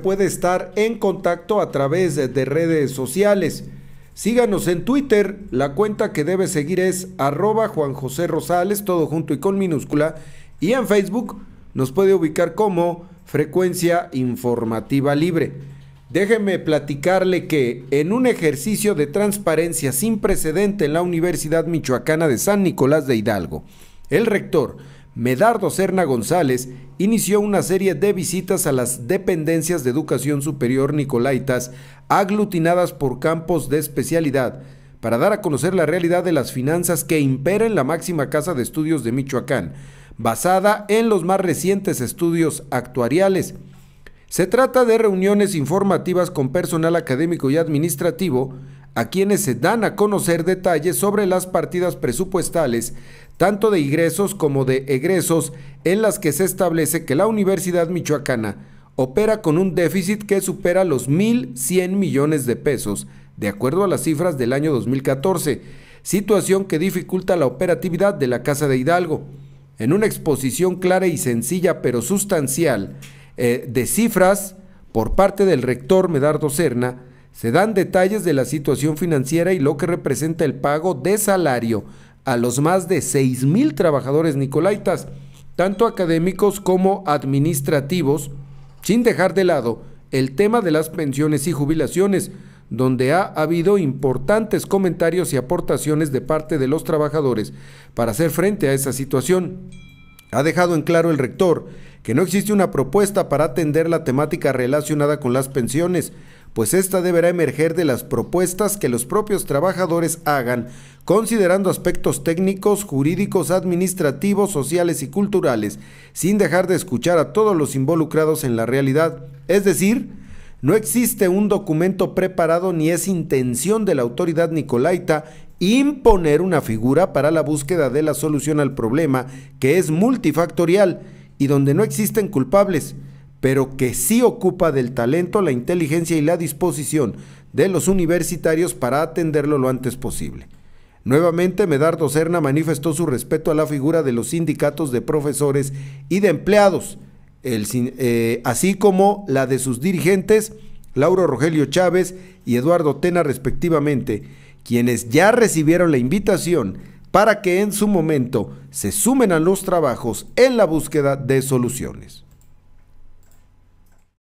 puede estar en contacto a través de redes sociales. Síganos en Twitter, la cuenta que debe seguir es arroba Juan José Rosales, todo junto y con minúscula, y en Facebook nos puede ubicar como Frecuencia Informativa Libre. Déjeme platicarle que en un ejercicio de transparencia sin precedente en la Universidad Michoacana de San Nicolás de Hidalgo, el rector Medardo Serna González inició una serie de visitas a las dependencias de educación superior Nicolaitas, aglutinadas por campos de especialidad, para dar a conocer la realidad de las finanzas que impera en la máxima casa de estudios de Michoacán, basada en los más recientes estudios actuariales. Se trata de reuniones informativas con personal académico y administrativo, a quienes se dan a conocer detalles sobre las partidas presupuestales, tanto de ingresos como de egresos, en las que se establece que la Universidad Michoacana opera con un déficit que supera los 1.100 millones de pesos, de acuerdo a las cifras del año 2014, situación que dificulta la operatividad de la Casa de Hidalgo. En una exposición clara y sencilla pero sustancial eh, de cifras por parte del rector Medardo Serna, se dan detalles de la situación financiera y lo que representa el pago de salario a los más de mil trabajadores nicolaitas, tanto académicos como administrativos, sin dejar de lado el tema de las pensiones y jubilaciones, donde ha habido importantes comentarios y aportaciones de parte de los trabajadores para hacer frente a esa situación. Ha dejado en claro el rector que no existe una propuesta para atender la temática relacionada con las pensiones, pues esta deberá emerger de las propuestas que los propios trabajadores hagan, considerando aspectos técnicos, jurídicos, administrativos, sociales y culturales, sin dejar de escuchar a todos los involucrados en la realidad. Es decir, no existe un documento preparado ni es intención de la autoridad nicolaita imponer una figura para la búsqueda de la solución al problema que es multifactorial y donde no existen culpables pero que sí ocupa del talento, la inteligencia y la disposición de los universitarios para atenderlo lo antes posible. Nuevamente, Medardo Serna manifestó su respeto a la figura de los sindicatos de profesores y de empleados, eh, así como la de sus dirigentes, Lauro Rogelio Chávez y Eduardo Tena respectivamente, quienes ya recibieron la invitación para que en su momento se sumen a los trabajos en la búsqueda de soluciones.